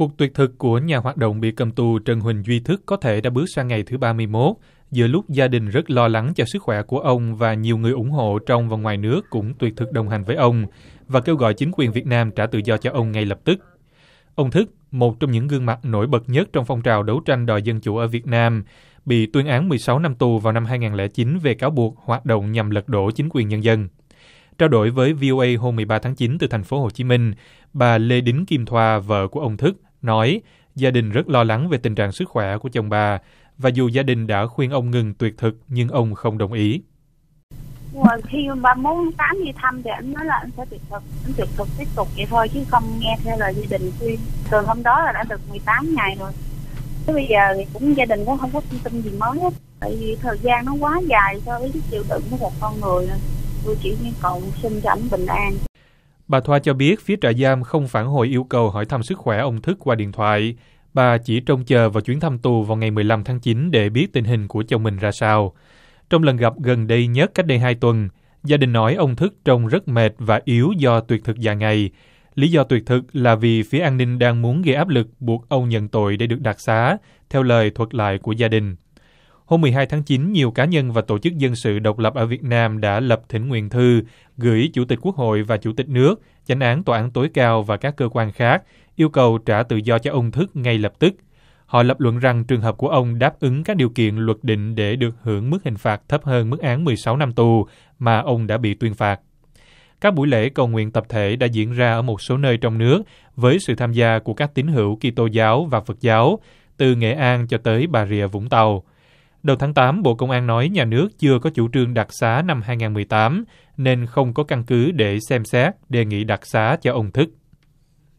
Cuộc tuyệt thực của nhà hoạt động bị cầm tù Trần Huỳnh Duy Thức có thể đã bước sang ngày thứ 31, giữa lúc gia đình rất lo lắng cho sức khỏe của ông và nhiều người ủng hộ trong và ngoài nước cũng tuyệt thực đồng hành với ông và kêu gọi chính quyền Việt Nam trả tự do cho ông ngay lập tức. Ông Thức, một trong những gương mặt nổi bật nhất trong phong trào đấu tranh đòi dân chủ ở Việt Nam, bị tuyên án 16 năm tù vào năm 2009 về cáo buộc hoạt động nhằm lật đổ chính quyền nhân dân. Trao đổi với VOA hôm 13 tháng 9 từ thành phố Hồ Chí Minh, bà Lê Đính Kim Thoa, vợ của ông Thức, nói gia đình rất lo lắng về tình trạng sức khỏe của chồng bà và dù gia đình đã khuyên ông ngừng tuyệt thực nhưng ông không đồng ý. Rồi khi ba muốn tám đi thăm thì anh nói là anh sẽ tuyệt thực, anh tuyệt thực tiếp tục vậy thôi chứ không nghe theo lời gia đình khuyên. Từ hôm đó là đã được 18 ngày rồi. Thế bây giờ thì cũng gia đình cũng không có thông tin gì mới hết. Tại vì thời gian nó quá dài so với chịu đựng của một con người. Tôi chỉ cầu xin cho ảnh bình an. Bà Thoa cho biết phía trại giam không phản hồi yêu cầu hỏi thăm sức khỏe ông Thức qua điện thoại. Bà chỉ trông chờ vào chuyến thăm tù vào ngày 15 tháng 9 để biết tình hình của chồng mình ra sao. Trong lần gặp gần đây nhất cách đây hai tuần, gia đình nói ông Thức trông rất mệt và yếu do tuyệt thực dài ngày. Lý do tuyệt thực là vì phía an ninh đang muốn gây áp lực buộc ông nhận tội để được đặc xá, theo lời thuật lại của gia đình. Hôm 12 tháng 9, nhiều cá nhân và tổ chức dân sự độc lập ở Việt Nam đã lập thỉnh nguyện thư gửi Chủ tịch Quốc hội và Chủ tịch nước, chánh án tòa án tối cao và các cơ quan khác yêu cầu trả tự do cho ông Thức ngay lập tức. Họ lập luận rằng trường hợp của ông đáp ứng các điều kiện luật định để được hưởng mức hình phạt thấp hơn mức án 16 năm tù mà ông đã bị tuyên phạt. Các buổi lễ cầu nguyện tập thể đã diễn ra ở một số nơi trong nước với sự tham gia của các tín hữu Kitô giáo và Phật giáo từ Nghệ An cho tới Bà Rịa Vũng Tàu. Đầu tháng 8, Bộ Công an nói nhà nước chưa có chủ trương đặc xá năm 2018 nên không có căn cứ để xem xét đề nghị đặc xá cho ông Thức.